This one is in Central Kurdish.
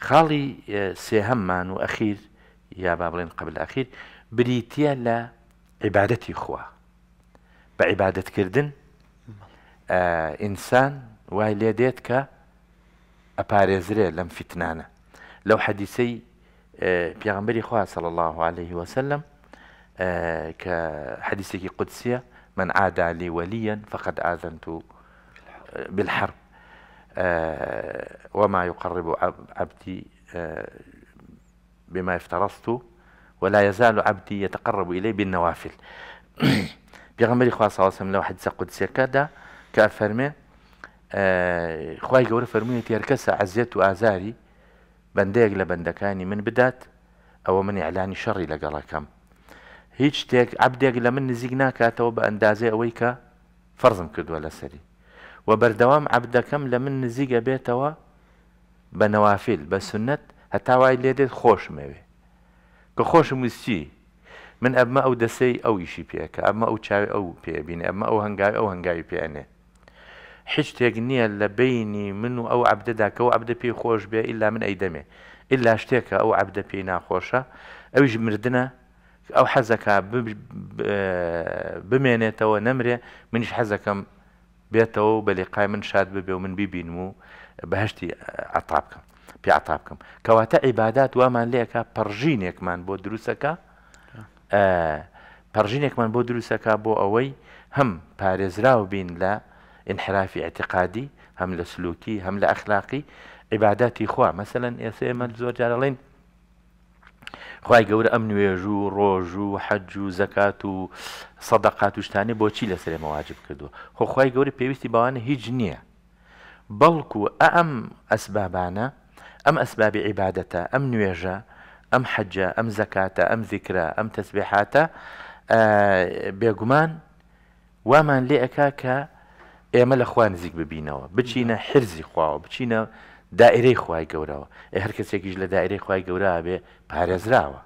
خالي اه، سهم من وأخير يا بابلين قبل قبل بريتيا لا عبادتي عیباەتی بعبادة كردن آه إنسان وای لێ دێت کە ئەپارێزرێ لەم فتنانە لەو حەدیسەی اه، پیغمبری خوا صلى الله عليه وسلم كحديثي اه، قدسية من عادى لي وليا فقد آذنت بالحرب آه، وما يقرب عبدي آه، بما افترضت ولا يزال عبدي يتقرب إلي بالنوافل پیغمبری خوا صلى الله عليه وسلم حدیث قدسی کدا که فرمه خوای گەورە فەرموویەتی هەرکەسە عزیەت و ئازاری من بدات أو من إعلان شر لەگەڵەکەم هیچ شتێک عبدێک لە من نزیک ناکاتەوە بە ئەندازێ ئەوەی کە فەرزم سري و بەردەوام عبدەکەم لە من نزیگە بێتەوە بە نەوافیل بە سنت هەتاوای لێ دێت خۆشمەوێ کە خۆشم وستی من ئەمە ئەو دەسەی ئەو ئیشی پێکە ئەمە ئەو چاوی ئەو پێبینێ ئەمە ئەو هەنگای ئەو هەنگاوی پێێنێ هیچ شتێک نییە لە بینی من و ئەو عبدەدا کە و عبدە پێی خۆش بێ ئللا من ئەیدەمێ ئللا شتێکە ئەو عبدە پێی ناخۆشە ئەویش مردنە ئەو حەزەکە بمێنێتەوە نەمرێ منیش حەزەکەم بێتەوە بە لێقای من شاد ببێ و من بیبینم و بەهشتی عتا بکەم پیاتا بکەم کەواتە عیبادات وامان لێکە پەرژینێکمان بۆ دروستەکە پەرژینێکمان بۆ دروستەکە بۆ ئەوەی هەم پارێزراو بین لە انحرافی اعتقادی هەم لە سلوکی هەم لە ئەخلاقی عیباداتی خوا مەمثلەن ئێسێمە زۆر جارەڵین خی گەورە ئەم نوێژ و ڕۆژ و حەج و زەکات و سەدەقات وشتانی بۆچی لەسرێ مەواجب کردووە خۆخوای گەورە پێویستی باوانە هیچ نییە بەڵکو ئەم ئەسبابانە ئەم ئەسبابی عیباەتە ئەم نوێژە ئەم حەجە ئەم زەکاتە ئەم زیکرە ئەم تەسبێحاتە بێگومان وامان لێ ئەکا کە ئێمە لە خوان نزیک ببینەوە بچینە حرزی خواوە بچینە دائرەی خی گەورەوە هەر کەسێکیش لە دائرەی خی گەورە بێ پارێزراوە.